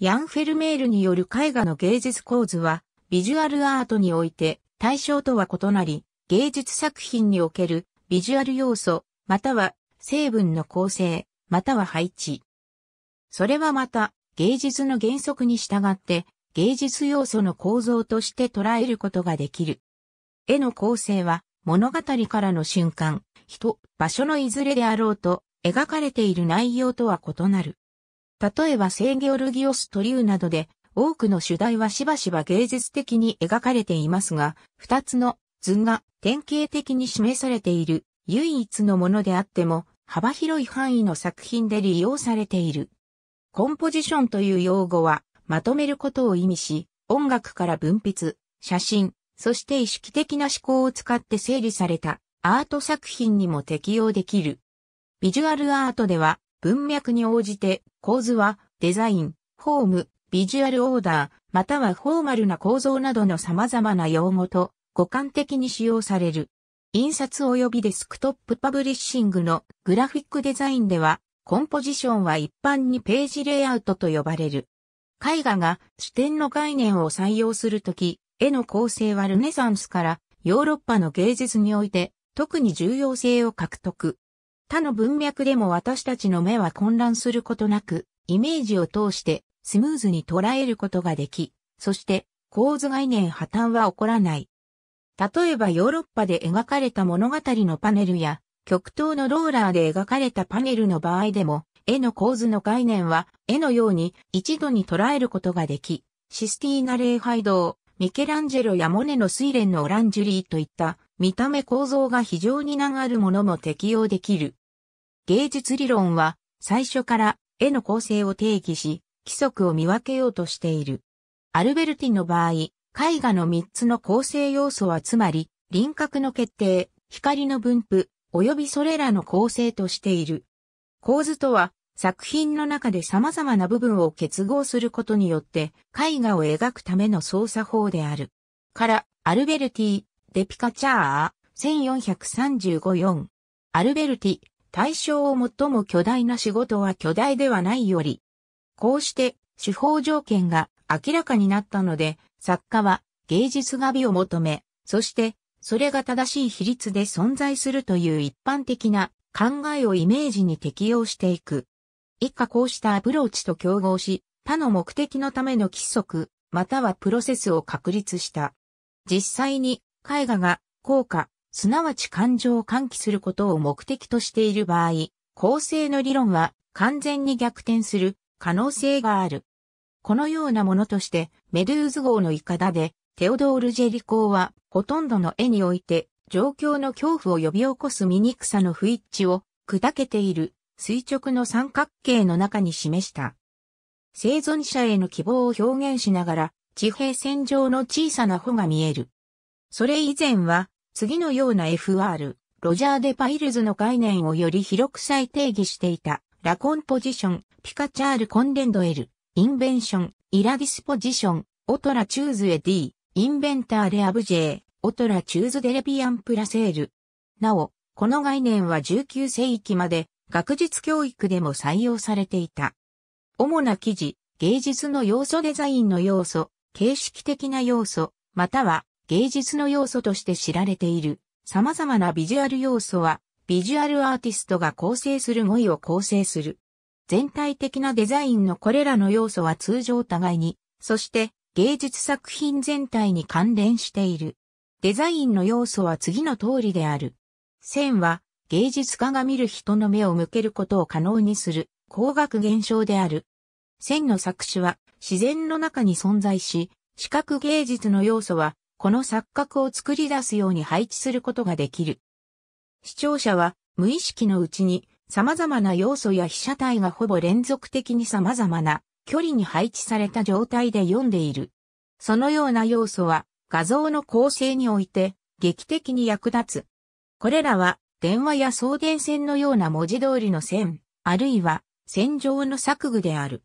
ヤンフェルメールによる絵画の芸術構図は、ビジュアルアートにおいて対象とは異なり、芸術作品におけるビジュアル要素、または成分の構成、または配置。それはまた、芸術の原則に従って、芸術要素の構造として捉えることができる。絵の構成は、物語からの瞬間、人、場所のいずれであろうと、描かれている内容とは異なる。例えば聖ゲオルギオストリューなどで、多くの主題はしばしば芸術的に描かれていますが、二つの図が典型的に示されている唯一のものであっても、幅広い範囲の作品で利用されている。コンポジションという用語は、まとめることを意味し、音楽から文筆、写真、そして意識的な思考を使って整理されたアート作品にも適用できる。ビジュアルアートでは文脈に応じて構図はデザイン、フォーム、ビジュアルオーダー、またはフォーマルな構造などの様々な用語と互換的に使用される。印刷及びデスクトップパブリッシングのグラフィックデザインでは、コンポジションは一般にページレイアウトと呼ばれる。絵画が視点の概念を採用するとき、絵の構成はルネサンスからヨーロッパの芸術において特に重要性を獲得。他の文脈でも私たちの目は混乱することなく、イメージを通してスムーズに捉えることができ、そして構図概念破綻は起こらない。例えばヨーロッパで描かれた物語のパネルや、極東のローラーで描かれたパネルの場合でも、絵の構図の概念は、絵のように一度に捉えることができ、システィーナ礼拝堂、ミケランジェロやモネの睡蓮のオランジュリーといった見た目構造が非常に長あるものも適用できる。芸術理論は最初から絵の構成を定義し、規則を見分けようとしている。アルベルティの場合、絵画の3つの構成要素はつまり、輪郭の決定、光の分布、及びそれらの構成としている。構図とは、作品の中で様々な部分を結合することによって、絵画を描くための操作法である。から、アルベルティ、デピカチャー、1435-4。アルベルティ、対象を最も巨大な仕事は巨大ではないより、こうして手法条件が明らかになったので、作家は芸術が美を求め、そしてそれが正しい比率で存在するという一般的な考えをイメージに適用していく。以下こうしたアプローチと競合し、他の目的のための規則、またはプロセスを確立した。実際に絵画が効果、すなわち感情を喚起することを目的としている場合、構成の理論は完全に逆転する可能性がある。このようなものとして、メドゥーズ号のイカダで、テオドール・ジェリコーは、ほとんどの絵において、状況の恐怖を呼び起こす醜さの不一致を、砕けている、垂直の三角形の中に示した。生存者への希望を表現しながら、地平線上の小さな穂が見える。それ以前は、次のような FR、ロジャー・デ・パイルズの概念をより広く再定義していた、ラコンポジション、ピカチャール・コンレンド・エル、インベンション、イラディスポジション、オトラ・チューズ・エ・ディ、インベンター・レ・アブジェー、オトラ・チューズ・デレビアン・プラセール。なお、この概念は19世紀まで学術教育でも採用されていた。主な記事、芸術の要素デザインの要素、形式的な要素、または芸術の要素として知られている様々なビジュアル要素はビジュアルアーティストが構成する語彙を構成する。全体的なデザインのこれらの要素は通常互いに、そして芸術作品全体に関連している。デザインの要素は次の通りである。線は芸術家が見る人の目を向けることを可能にする光学現象である。線の作詞は自然の中に存在し、視覚芸術の要素はこの錯覚を作り出すように配置することができる。視聴者は無意識のうちに様々な要素や被写体がほぼ連続的に様々な距離に配置された状態で読んでいる。そのような要素は画像の構成において劇的に役立つ。これらは電話や送電線のような文字通りの線、あるいは線上の錯具である。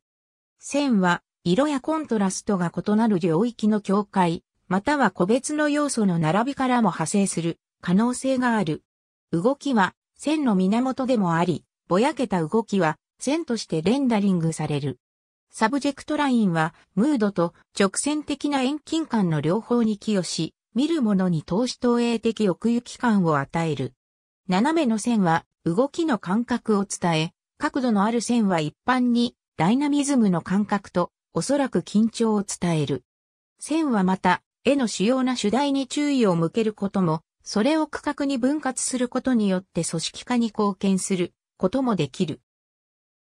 線は色やコントラストが異なる領域の境界、または個別の要素の並びからも派生する可能性がある。動きは線の源でもあり、ぼやけた動きは線としてレンダリングされる。サブジェクトラインはムードと直線的な遠近感の両方に寄与し、見る者に投資投影的奥行き感を与える。斜めの線は動きの感覚を伝え、角度のある線は一般にダイナミズムの感覚とおそらく緊張を伝える。線はまた絵の主要な主題に注意を向けることも、それを区画に分割することによって組織化に貢献することもできる。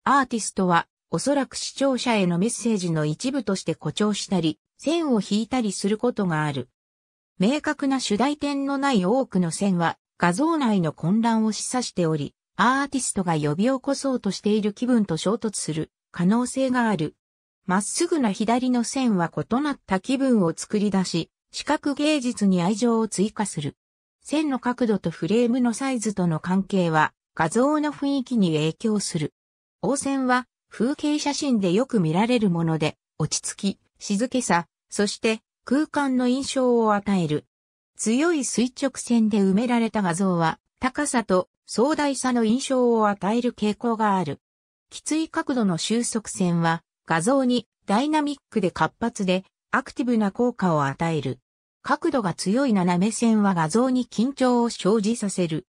アーティストは、おそらく視聴者へのメッセージの一部として誇張したり、線を引いたりすることがある。明確な主題点のない多くの線は、画像内の混乱を示唆しており、アーティストが呼び起こそうとしている気分と衝突する可能性がある。まっすぐな左の線は異なった気分を作り出し、視覚芸術に愛情を追加する。線の角度とフレームのサイズとの関係は画像の雰囲気に影響する。応線は風景写真でよく見られるもので、落ち着き、静けさ、そして空間の印象を与える。強い垂直線で埋められた画像は高さと壮大さの印象を与える傾向がある。きつい角度の収束線は画像にダイナミックで活発でアクティブな効果を与える。角度が強い斜め線は画像に緊張を生じさせる。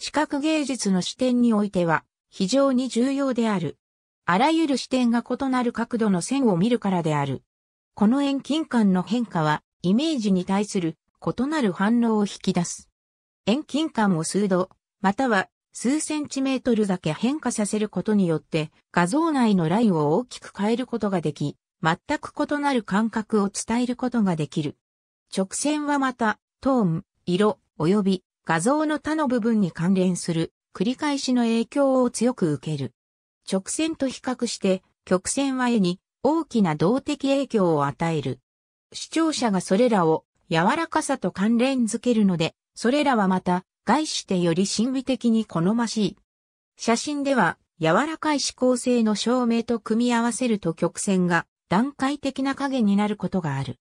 視覚芸術の視点においては非常に重要である。あらゆる視点が異なる角度の線を見るからである。この遠近感の変化はイメージに対する異なる反応を引き出す。遠近感を数度、または数センチメートルだけ変化させることによって画像内のラインを大きく変えることができ、全く異なる感覚を伝えることができる。直線はまた、トーン、色、及び画像の他の部分に関連する繰り返しの影響を強く受ける。直線と比較して曲線は絵に大きな動的影響を与える。視聴者がそれらを柔らかさと関連づけるので、それらはまた概してより神秘的に好ましい。写真では、柔らかい指向性の照明と組み合わせると曲線が段階的な影になることがある。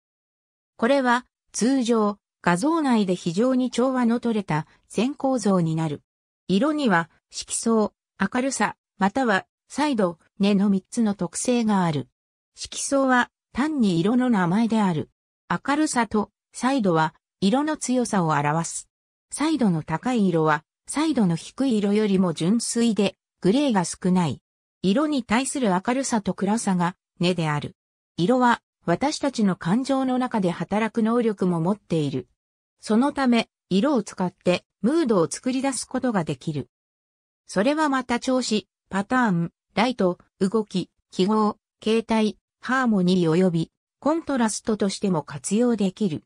これは、通常、画像内で非常に調和の取れた線構造になる。色には、色相、明るさ、または、再度、根の3つの特性がある。色相は、単に色の名前である。明るさと、彩度は、色の強さを表す。サイドの高い色は、サイドの低い色よりも純粋で、グレーが少ない。色に対する明るさと暗さが、根である。色は、私たちの感情の中で働く能力も持っている。そのため、色を使って、ムードを作り出すことができる。それはまた調子、パターン、ライト、動き、記号、形態、ハーモニー及び、コントラストとしても活用できる。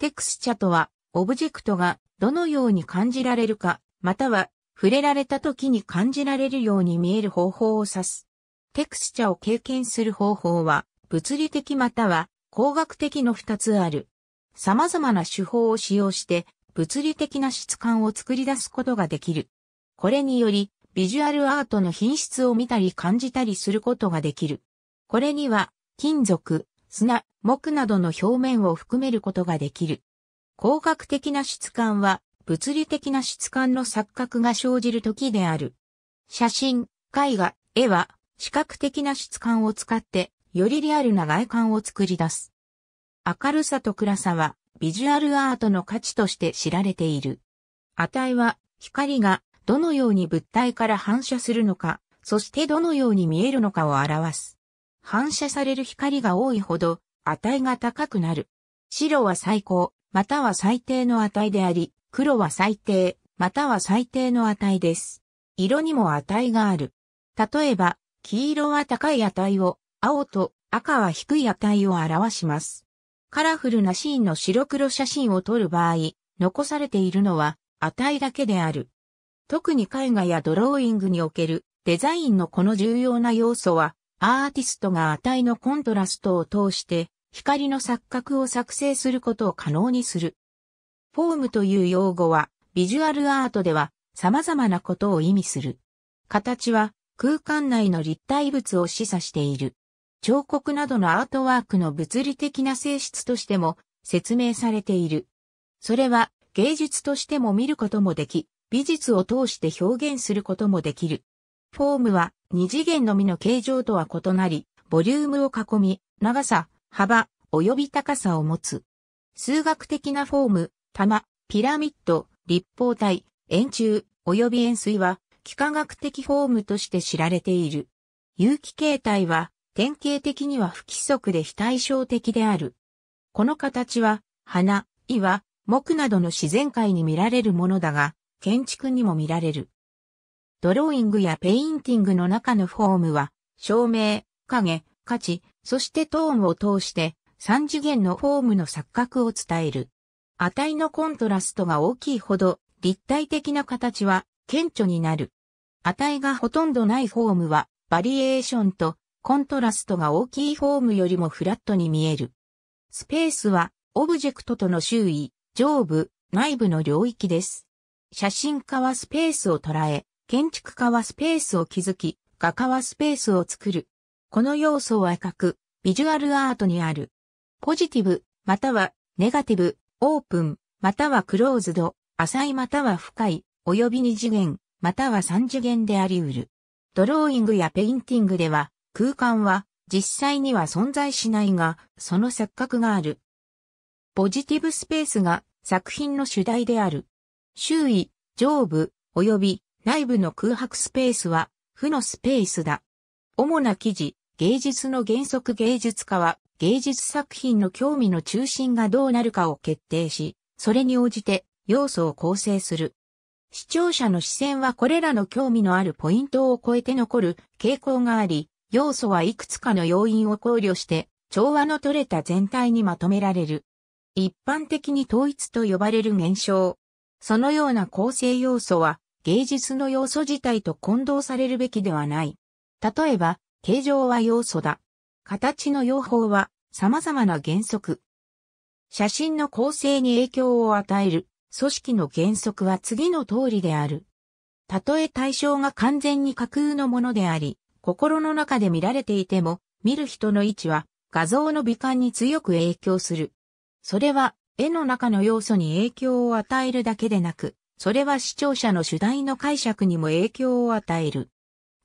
テクスチャとは、オブジェクトがどのように感じられるか、または、触れられた時に感じられるように見える方法を指す。テクスチャを経験する方法は、物理的または工学的の二つある。様々な手法を使用して、物理的な質感を作り出すことができる。これにより、ビジュアルアートの品質を見たり感じたりすることができる。これには、金属、砂、木などの表面を含めることができる。光学的な質感は、物理的な質感の錯覚が生じる時である。写真、絵画、絵は、視覚的な質感を使って、よりリアルな外観を作り出す。明るさと暗さは、ビジュアルアートの価値として知られている。値は、光がどのように物体から反射するのか、そしてどのように見えるのかを表す。反射される光が多いほど、値が高くなる。白は最高、または最低の値であり、黒は最低、または最低の値です。色にも値がある。例えば、黄色は高い値を、青と赤は低い値を表します。カラフルなシーンの白黒写真を撮る場合、残されているのは値だけである。特に絵画やドローイングにおけるデザインのこの重要な要素は、アーティストが値のコントラストを通して光の錯覚を作成することを可能にする。フォームという用語は、ビジュアルアートでは様々なことを意味する。形は空間内の立体物を示唆している。彫刻などのアートワークの物理的な性質としても説明されている。それは芸術としても見ることもでき、美術を通して表現することもできる。フォームは二次元のみの形状とは異なり、ボリュームを囲み、長さ、幅、及び高さを持つ。数学的なフォーム、玉、ピラミッド、立方体、円柱、及び円錐は、幾何学的フォームとして知られている。有機形態は、典型的には不規則で非対称的である。この形は、花、岩、木などの自然界に見られるものだが、建築にも見られる。ドローイングやペインティングの中のフォームは、照明、影、価値、そしてトーンを通して三次元のフォームの錯覚を伝える。値のコントラストが大きいほど立体的な形は顕著になる。値がほとんどないフォームはバリエーションとコントラストが大きいフォームよりもフラットに見える。スペースはオブジェクトとの周囲、上部、内部の領域です。写真家はスペースを捉え、建築家はスペースを築き、画家はスペースを作る。この要素は赤く、ビジュアルアートにある。ポジティブ、または、ネガティブ、オープン、またはクローズド、浅いまたは深い、及び二次元、または三次元であり得る。ドローイングやペインティングでは、空間は実際には存在しないが、その錯覚がある。ポジティブスペースが作品の主題である。周囲、上部、及び内部の空白スペースは、負のスペースだ。主な記事、芸術の原則芸術家は芸術作品の興味の中心がどうなるかを決定し、それに応じて要素を構成する。視聴者の視線はこれらの興味のあるポイントを超えて残る傾向があり、要素はいくつかの要因を考慮して調和の取れた全体にまとめられる。一般的に統一と呼ばれる現象。そのような構成要素は芸術の要素自体と混同されるべきではない。例えば、形状は要素だ。形の用法は様々な原則。写真の構成に影響を与える組織の原則は次の通りである。たとえ対象が完全に架空のものであり、心の中で見られていても、見る人の位置は画像の美観に強く影響する。それは絵の中の要素に影響を与えるだけでなく、それは視聴者の主題の解釈にも影響を与える。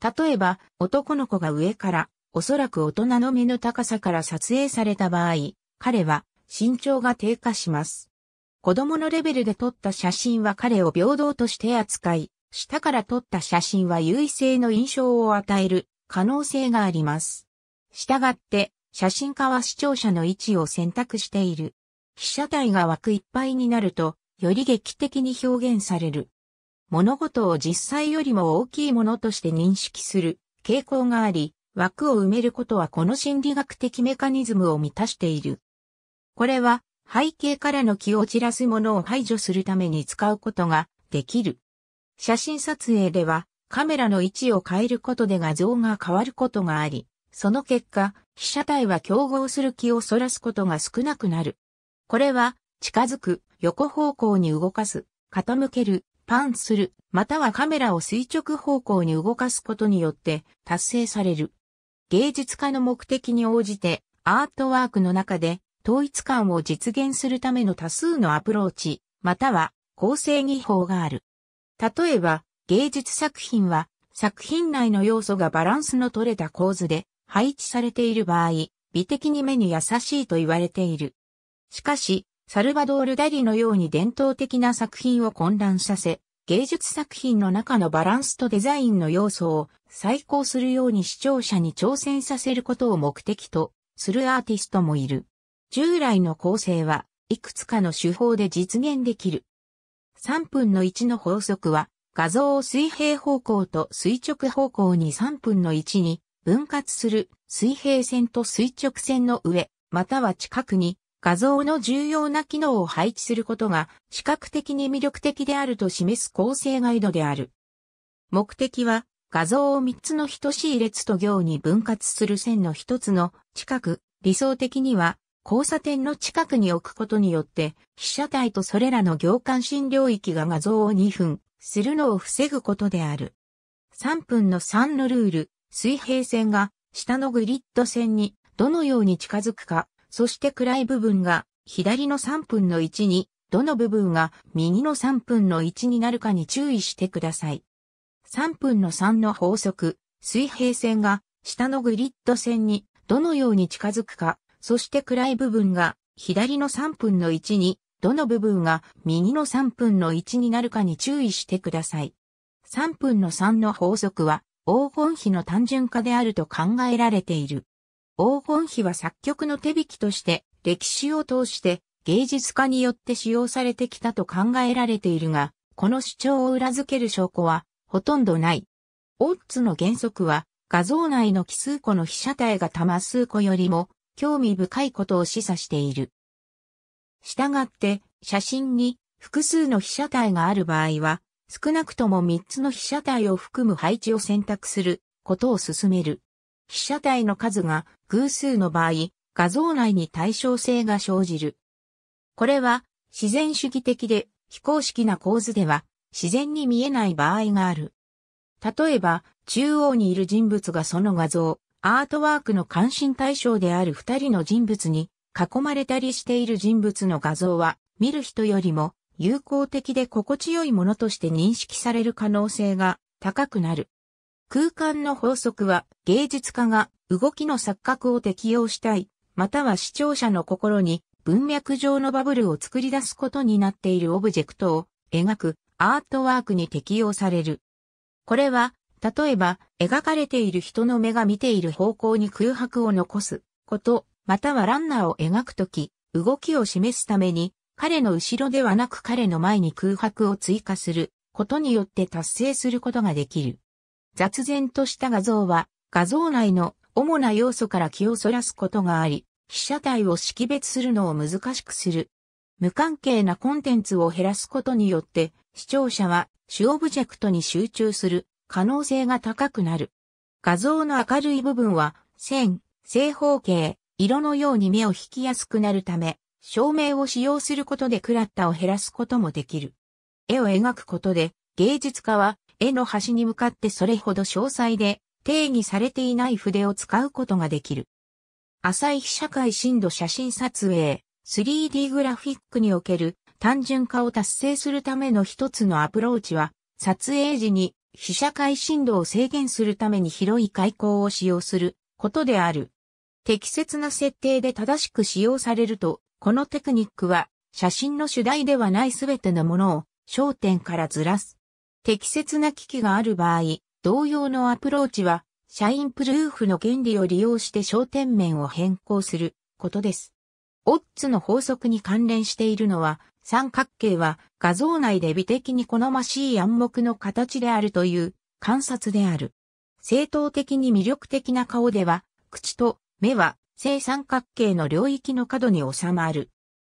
例えば、男の子が上から、おそらく大人の目の高さから撮影された場合、彼は身長が低下します。子供のレベルで撮った写真は彼を平等として扱い、下から撮った写真は優位性の印象を与える可能性があります。したがって、写真家は視聴者の位置を選択している。被写体が枠いっぱいになると、より劇的に表現される。物事を実際よりも大きいものとして認識する傾向があり、枠を埋めることはこの心理学的メカニズムを満たしている。これは背景からの気を散らすものを排除するために使うことができる。写真撮影ではカメラの位置を変えることで画像が変わることがあり、その結果、被写体は競合する気を逸らすことが少なくなる。これは近づく、横方向に動かす、傾ける、パンする、またはカメラを垂直方向に動かすことによって達成される。芸術家の目的に応じてアートワークの中で統一感を実現するための多数のアプローチ、または構成技法がある。例えば、芸術作品は作品内の要素がバランスの取れた構図で配置されている場合、美的に目に優しいと言われている。しかし、サルバドール・ダリのように伝統的な作品を混乱させ、芸術作品の中のバランスとデザインの要素を再考するように視聴者に挑戦させることを目的とするアーティストもいる。従来の構成はいくつかの手法で実現できる。3分の1の法則は画像を水平方向と垂直方向に3分の1に分割する水平線と垂直線の上または近くに画像の重要な機能を配置することが視覚的に魅力的であると示す構成ガイドである。目的は画像を3つの等しい列と行に分割する線の1つの近く、理想的には交差点の近くに置くことによって被写体とそれらの行間心領域が画像を2分するのを防ぐことである。3分の3のルール、水平線が下のグリッド線にどのように近づくかそして暗い部分が左の3分の1に、どの部分が右の3分の1になるかに注意してください。3分の3の法則、水平線が下のグリッド線にどのように近づくか、そして暗い部分が左の3分の1に、どの部分が右の3分の1になるかに注意してください。3分の3の法則は黄金比の単純化であると考えられている。黄金比は作曲の手引きとして歴史を通して芸術家によって使用されてきたと考えられているが、この主張を裏付ける証拠はほとんどない。オッズの原則は画像内の奇数個の被写体が多摩数個よりも興味深いことを示唆している。したがって写真に複数の被写体がある場合は少なくとも3つの被写体を含む配置を選択することを進める。被写体の数が偶数の場合、画像内に対称性が生じる。これは自然主義的で非公式な構図では自然に見えない場合がある。例えば、中央にいる人物がその画像、アートワークの関心対象である二人の人物に囲まれたりしている人物の画像は見る人よりも友好的で心地よいものとして認識される可能性が高くなる。空間の法則は芸術家が動きの錯覚を適用したい、または視聴者の心に文脈上のバブルを作り出すことになっているオブジェクトを描くアートワークに適用される。これは、例えば、描かれている人の目が見ている方向に空白を残すこと、またはランナーを描くとき、動きを示すために、彼の後ろではなく彼の前に空白を追加することによって達成することができる。雑然とした画像は、画像内の主な要素から気をそらすことがあり、被写体を識別するのを難しくする。無関係なコンテンツを減らすことによって、視聴者は主オブジェクトに集中する可能性が高くなる。画像の明るい部分は、線、正方形、色のように目を引きやすくなるため、照明を使用することでクラッタを減らすこともできる。絵を描くことで、芸術家は絵の端に向かってそれほど詳細で定義されていない筆を使うことができる。浅い被写界深度写真撮影、3D グラフィックにおける単純化を達成するための一つのアプローチは、撮影時に被写界深度を制限するために広い開口を使用することである。適切な設定で正しく使用されると、このテクニックは写真の主題ではないすべてのものを焦点からずらす適切な機器がある場合、同様のアプローチは、社員プルーフの原理を利用して焦点面を変更することです。オッツの法則に関連しているのは、三角形は画像内で美的に好ましい暗黙の形であるという観察である。正当的に魅力的な顔では、口と目は正三角形の領域の角に収まる。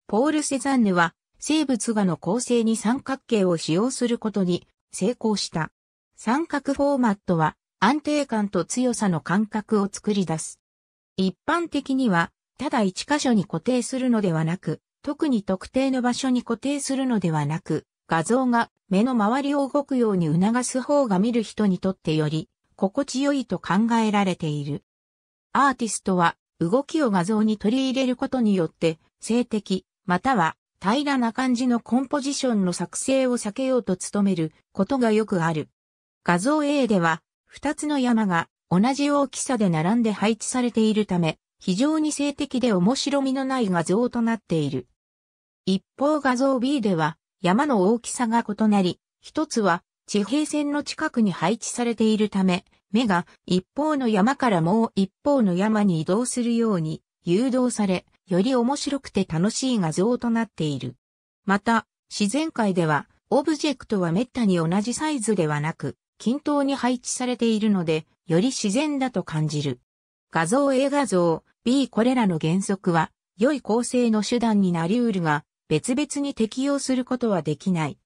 ポール・セザンヌは、生物画の構成に三角形を使用することに成功した。三角フォーマットは安定感と強さの感覚を作り出す。一般的には、ただ一箇所に固定するのではなく、特に特定の場所に固定するのではなく、画像が目の周りを動くように促す方が見る人にとってより心地よいと考えられている。アーティストは動きを画像に取り入れることによって性的または平らな感じのコンポジションの作成を避けようと努めることがよくある。画像 A では、二つの山が同じ大きさで並んで配置されているため、非常に静的で面白みのない画像となっている。一方画像 B では、山の大きさが異なり、一つは地平線の近くに配置されているため、目が一方の山からもう一方の山に移動するように誘導され、より面白くて楽しい画像となっている。また、自然界では、オブジェクトは滅多に同じサイズではなく、均等に配置されているので、より自然だと感じる。画像 A 画像 B これらの原則は、良い構成の手段になり得るが、別々に適用することはできない。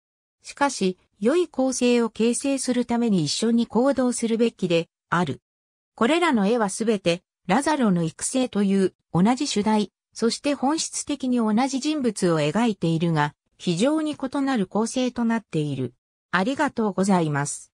しかし、良い構成を形成するために一緒に行動するべきである。これらの絵はすべて、ラザロの育成という同じ主題、そして本質的に同じ人物を描いているが、非常に異なる構成となっている。ありがとうございます。